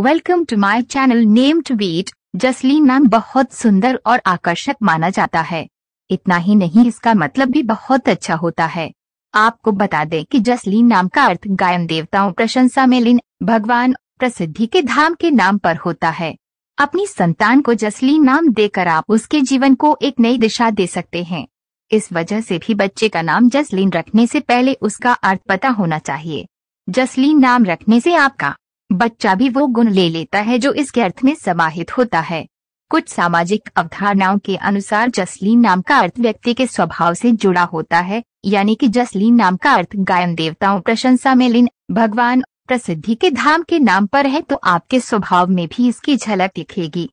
welcome to my channel name to beat Jasleen नाम बहुत सुंदर और आकर्षक माना जाता है इतना ही नहीं इसका मतलब भी बहुत अच्छा होता है आपको बता दें कि जसलीन नाम का अर्थ गायन देवताओं प्रशंसा में लीन भगवान प्रसिद्धि के धाम के नाम पर होता है अपनी संतान को जसलीन नाम देकर आप उसके जीवन को एक नई दिशा दे सकते हैं इस वजह से भी बच्चे का नाम जसलीन रखने से पहले उसका अर्थ पता होना चाहिए जसलीन नाम रखने से आपका बच्चा भी वो गुण ले लेता है जो इसके अर्थ में समाहित होता है कुछ सामाजिक अवधारणाओं के अनुसार जसलीन नाम का अर्थ व्यक्ति के स्वभाव से जुड़ा होता है यानी कि जसलीन नाम का अर्थ गायन देवताओं प्रशंसा में लीन भगवान प्रसिद्धि के धाम के नाम पर है तो आपके स्वभाव में भी इसकी झलक दिखेगी